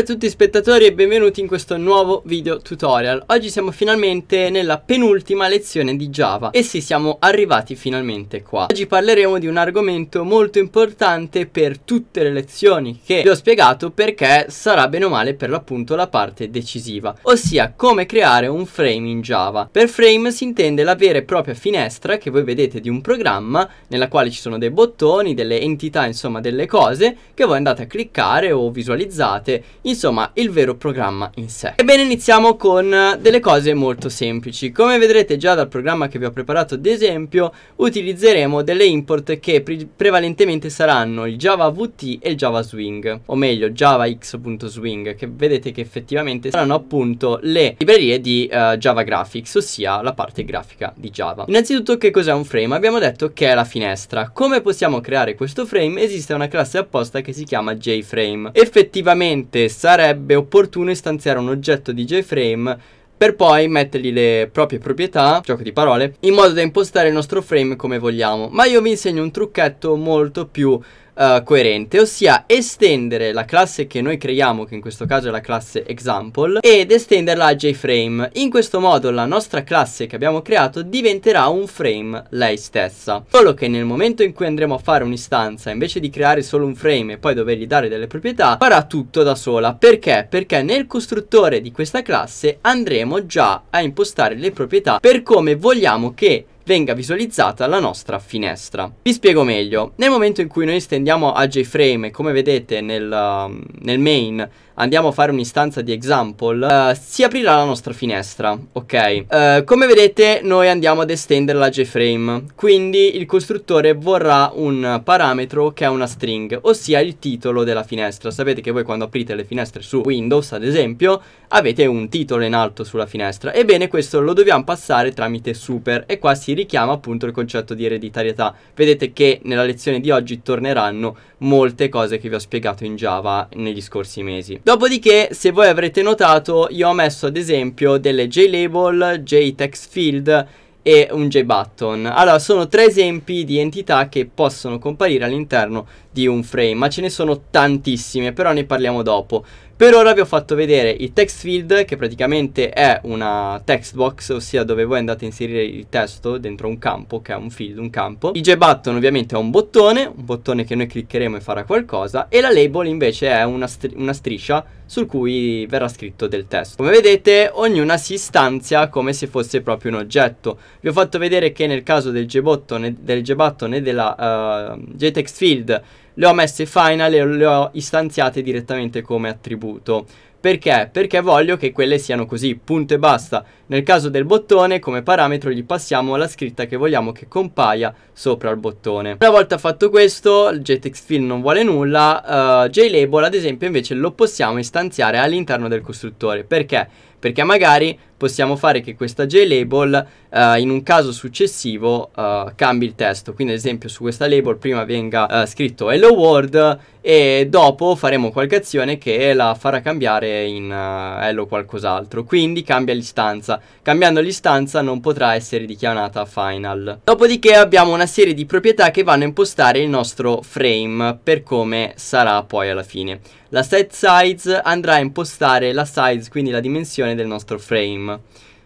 Ciao a tutti spettatori e benvenuti in questo nuovo video tutorial Oggi siamo finalmente nella penultima lezione di Java E sì, siamo arrivati finalmente qua Oggi parleremo di un argomento molto importante per tutte le lezioni che vi ho spiegato Perché sarà bene o male per l'appunto la parte decisiva Ossia come creare un frame in Java Per frame si intende la vera e propria finestra che voi vedete di un programma Nella quale ci sono dei bottoni, delle entità, insomma delle cose Che voi andate a cliccare o visualizzate insomma il vero programma in sé. Ebbene iniziamo con eh, delle cose molto semplici, come vedrete già dal programma che vi ho preparato ad esempio utilizzeremo delle import che pre prevalentemente saranno il java vt e il java swing o meglio JavaX.swing che vedete che effettivamente saranno appunto le librerie di uh, Java Graphics, ossia la parte grafica di Java. Innanzitutto che cos'è un frame? Abbiamo detto che è la finestra. Come possiamo creare questo frame? Esiste una classe apposta che si chiama JFrame. Effettivamente sarebbe opportuno istanziare un oggetto di JFrame per poi mettergli le proprie proprietà, gioco di parole, in modo da impostare il nostro frame come vogliamo. Ma io vi insegno un trucchetto molto più eh, coerente, ossia estendere la classe che noi creiamo, che in questo caso è la classe example, ed estenderla a JFrame. In questo modo la nostra classe che abbiamo creato diventerà un frame lei stessa. Solo che nel momento in cui andremo a fare un'istanza, invece di creare solo un frame e poi dovergli dare delle proprietà, farà tutto da sola. Perché? Perché nel costruttore di questa classe andremo già a impostare le proprietà per come vogliamo che venga visualizzata la nostra finestra. Vi spiego meglio. Nel momento in cui noi stendiamo a JFrame, come vedete nel, um, nel main, andiamo a fare un'istanza di example, uh, si aprirà la nostra finestra, ok? Uh, come vedete noi andiamo ad estendere la JFrame, quindi il costruttore vorrà un parametro che è una string, ossia il titolo della finestra. Sapete che voi quando aprite le finestre su Windows, ad esempio, avete un titolo in alto sulla finestra. Ebbene, questo lo dobbiamo passare tramite super e qua si richiama appunto il concetto di ereditarietà. Vedete che nella lezione di oggi torneranno molte cose che vi ho spiegato in Java negli scorsi mesi. Dopodiché, se voi avrete notato, io ho messo ad esempio delle JLabel, JTextField e un JButton. Allora, sono tre esempi di entità che possono comparire all'interno di un frame, ma ce ne sono tantissime, però ne parliamo dopo. Per ora vi ho fatto vedere il text field che praticamente è una text box, ossia dove voi andate a inserire il testo dentro un campo che è un field, un campo. Il J-button ovviamente è un bottone, un bottone che noi cliccheremo e farà qualcosa e la label invece è una, str una striscia sul cui verrà scritto del testo. Come vedete ognuna si stanzia come se fosse proprio un oggetto. Vi ho fatto vedere che nel caso del JButton e, del J e della uh, field le ho messe final e le ho istanziate direttamente come attributo. Perché? Perché voglio che quelle siano così, punto e basta. Nel caso del bottone, come parametro gli passiamo la scritta che vogliamo che compaia sopra il bottone. Una volta fatto questo, il JTextFill non vuole nulla, uh, JLabel ad esempio invece lo possiamo istanziare all'interno del costruttore. Perché? Perché magari possiamo fare che questa JLabel eh, in un caso successivo eh, cambi il testo. Quindi ad esempio su questa label prima venga eh, scritto hello world e dopo faremo qualche azione che la farà cambiare in uh, hello qualcos'altro. Quindi cambia l'istanza. Cambiando l'istanza non potrà essere dichiarata final. Dopodiché abbiamo una serie di proprietà che vanno a impostare il nostro frame per come sarà poi alla fine. La set size andrà a impostare la size, quindi la dimensione del nostro frame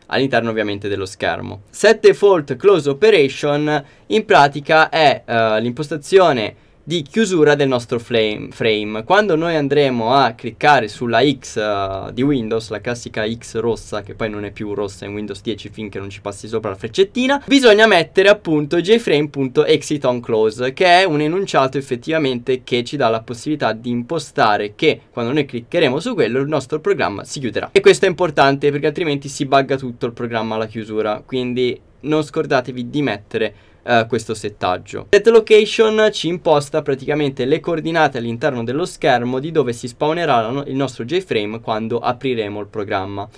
all'interno ovviamente dello schermo. Set default close operation in pratica è uh, l'impostazione di chiusura del nostro flame, frame. Quando noi andremo a cliccare sulla X uh, di Windows, la classica X rossa, che poi non è più rossa in Windows 10 finché non ci passi sopra la freccettina, bisogna mettere appunto jframe.exitOnClose, che è un enunciato effettivamente che ci dà la possibilità di impostare che quando noi cliccheremo su quello il nostro programma si chiuderà. E questo è importante perché altrimenti si bugga tutto il programma alla chiusura, quindi non scordatevi di mettere Uh, questo settaggio. Set location ci imposta praticamente le coordinate all'interno dello schermo di dove si spawnerà il nostro JFrame quando apriremo il programma.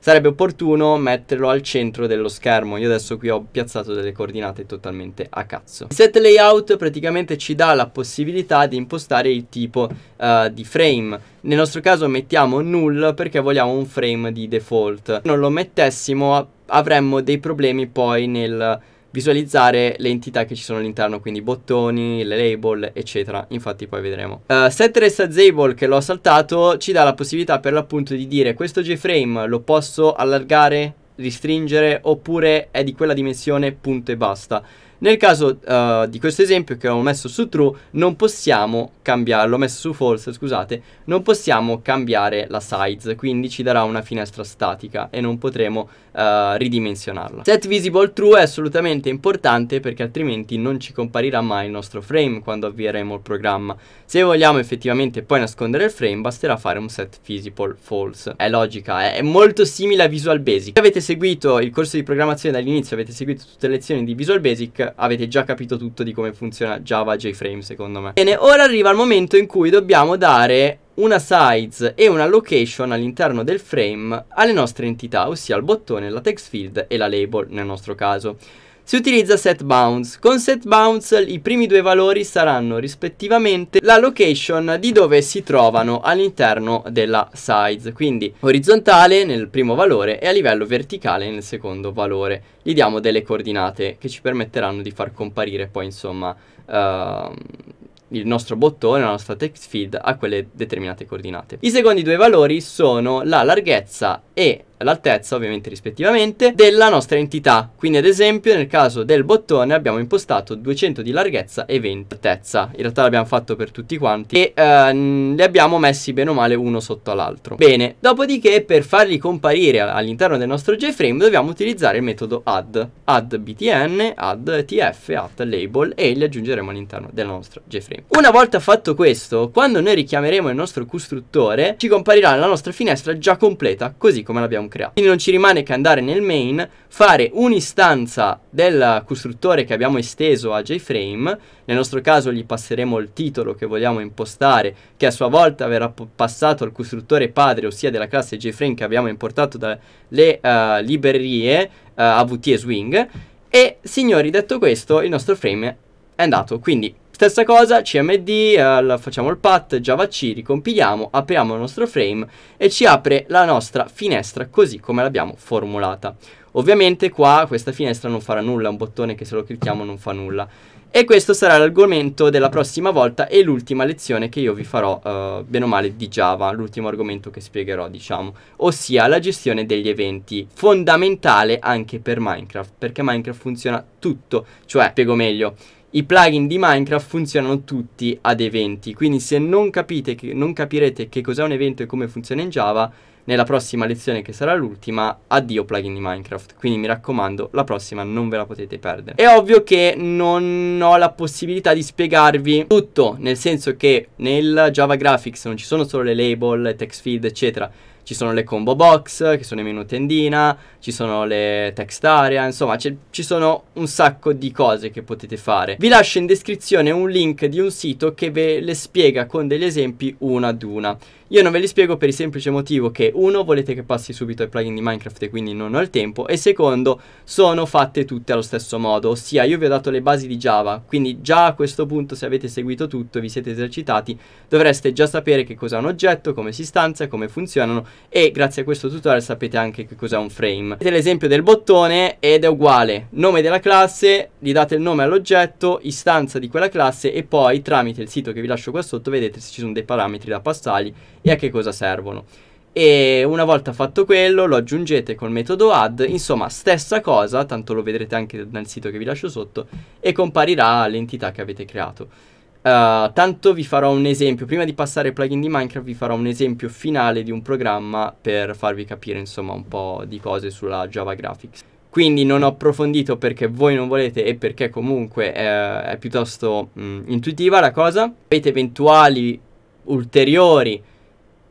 Sarebbe opportuno metterlo al centro dello schermo, io adesso qui ho piazzato delle coordinate totalmente a cazzo. Il set layout praticamente ci dà la possibilità di impostare il tipo uh, di frame, nel nostro caso mettiamo null perché vogliamo un frame di default. Se non lo mettessimo avremmo dei problemi poi nel visualizzare le entità che ci sono all'interno, quindi i bottoni, le label, eccetera. Infatti poi vedremo. Uh, eh, Setteres Azable che l'ho saltato ci dà la possibilità per l'appunto di dire questo JFrame lo posso allargare, ristringere oppure è di quella dimensione, punto e basta. Nel caso uh, di questo esempio che ho messo su true, non possiamo cambiare, l'ho messo su false, scusate, non possiamo cambiare la size, quindi ci darà una finestra statica e non potremo uh, ridimensionarla. Set visible true è assolutamente importante perché altrimenti non ci comparirà mai il nostro frame quando avvieremo il programma. Se vogliamo effettivamente poi nascondere il frame, basterà fare un set visible false. È logica, è molto simile a Visual Basic. Se avete seguito il corso di programmazione dall'inizio, avete seguito tutte le lezioni di Visual Basic, avete già capito tutto di come funziona Java JFrame secondo me. Bene, ora arriva il momento in cui dobbiamo dare una size e una location all'interno del frame alle nostre entità, ossia il bottone, la text field e la label nel nostro caso si utilizza set bounce. Con set bounce i primi due valori saranno rispettivamente la location di dove si trovano all'interno della size, quindi orizzontale nel primo valore e a livello verticale nel secondo valore. Gli diamo delle coordinate che ci permetteranno di far comparire poi insomma uh, il nostro bottone, la nostra text field a quelle determinate coordinate. I secondi due valori sono la larghezza e l'altezza ovviamente rispettivamente della nostra entità quindi ad esempio nel caso del bottone abbiamo impostato 200 di larghezza e 20 di altezza in realtà l'abbiamo fatto per tutti quanti e ehm, li abbiamo messi bene o male uno sotto all'altro bene dopodiché per farli comparire all'interno del nostro JFrame dobbiamo utilizzare il metodo add add btn add tf add label e li aggiungeremo all'interno del nostro JFrame una volta fatto questo quando noi richiameremo il nostro costruttore ci comparirà la nostra finestra già completa così come l'abbiamo Pancrea. Quindi non ci rimane che andare nel main, fare un'istanza del costruttore che abbiamo esteso a JFrame, nel nostro caso gli passeremo il titolo che vogliamo impostare, che a sua volta verrà passato al costruttore padre, ossia della classe JFrame che abbiamo importato dalle uh, librerie uh, eh, AVT e Swing. E signori, detto questo, il nostro frame è andato, quindi Stessa cosa, CMD, eh, facciamo il path, java JavaC, ricompiliamo, apriamo il nostro frame e ci apre la nostra finestra così come l'abbiamo formulata. Ovviamente qua questa finestra non farà nulla, è un bottone che se lo clicchiamo non fa nulla. E questo sarà l'argomento della prossima volta e l'ultima lezione che io vi farò, eh, bene o male, di Java, l'ultimo argomento che spiegherò, diciamo, ossia la gestione degli eventi, fondamentale anche per Minecraft, perché Minecraft funziona tutto, cioè, spiego meglio, i plugin di Minecraft funzionano tutti ad eventi, quindi se non, capite, non capirete che cos'è un evento e come funziona in Java, nella prossima lezione che sarà l'ultima, addio plugin di Minecraft. Quindi mi raccomando, la prossima non ve la potete perdere. È ovvio che non ho la possibilità di spiegarvi tutto, nel senso che nel Java Graphics non ci sono solo le label, le text field, eccetera ci sono le combo box, che sono i menu tendina, ci sono le text area, insomma ci sono un sacco di cose che potete fare. Vi lascio in descrizione un link di un sito che ve le spiega con degli esempi una ad una. Io non ve li spiego per il semplice motivo che uno volete che passi subito ai plugin di Minecraft e quindi non ho il tempo e secondo sono fatte tutte allo stesso modo, ossia io vi ho dato le basi di Java, quindi già a questo punto se avete seguito tutto vi siete esercitati dovreste già sapere che cos'è un oggetto, come si stanza, come funzionano e grazie a questo tutorial sapete anche che cos'è un frame. Vedete l'esempio del bottone ed è uguale, nome della classe, gli date il nome all'oggetto, istanza di quella classe e poi tramite il sito che vi lascio qua sotto vedete se ci sono dei parametri da passargli e a che cosa servono e una volta fatto quello lo aggiungete col metodo add insomma stessa cosa tanto lo vedrete anche nel sito che vi lascio sotto e comparirà l'entità che avete creato Uh, tanto vi farò un esempio, prima di passare ai plugin di Minecraft vi farò un esempio finale di un programma per farvi capire insomma un po' di cose sulla Java Graphics. Quindi non ho approfondito perché voi non volete e perché comunque è, eh, è piuttosto mh, mm, intuitiva la cosa. Se avete eventuali ulteriori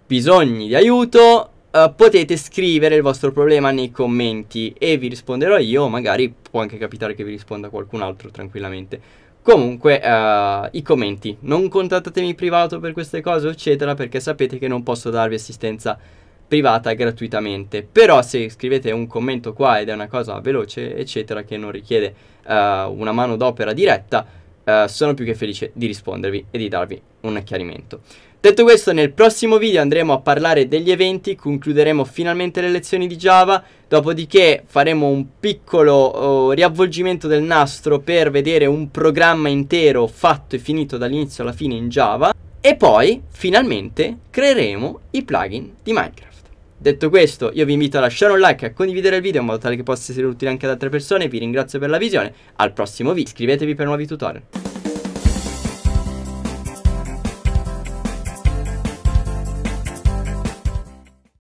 bisogni di aiuto uh, potete scrivere il vostro problema nei commenti e vi risponderò io, magari può anche capitare che vi risponda qualcun altro tranquillamente. Comunque, uh, i commenti, non contattatemi privato per queste cose, eccetera, perché sapete che non posso darvi assistenza privata gratuitamente. Però se scrivete un commento qua ed è una cosa veloce, eccetera, che non richiede uh, una mano d'opera diretta, uh, sono più che felice di rispondervi e di darvi un chiarimento. Detto questo nel prossimo video andremo a parlare degli eventi, concluderemo finalmente le lezioni di Java, dopodiché faremo un piccolo oh, riavvolgimento del nastro per vedere un programma intero fatto e finito dall'inizio alla fine in Java e poi finalmente creeremo i plugin di Minecraft. Detto questo io vi invito a lasciare un like e a condividere il video in modo tale che possa essere utile anche ad altre persone, vi ringrazio per la visione, al prossimo video, iscrivetevi per nuovi tutorial.